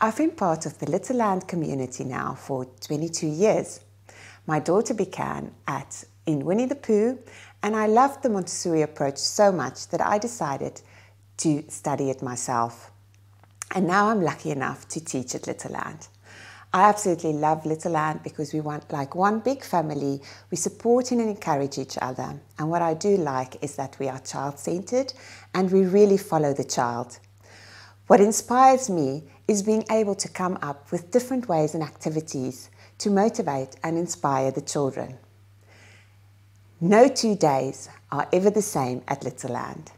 I've been part of the Littleland community now for 22 years. My daughter began at in Winnie the Pooh, and I loved the Montessori approach so much that I decided to study it myself. And now I'm lucky enough to teach at Littleland. I absolutely love Littleland because we want like one big family. We support and encourage each other. And what I do like is that we are child centered and we really follow the child. What inspires me is being able to come up with different ways and activities to motivate and inspire the children. No two days are ever the same at Little Land.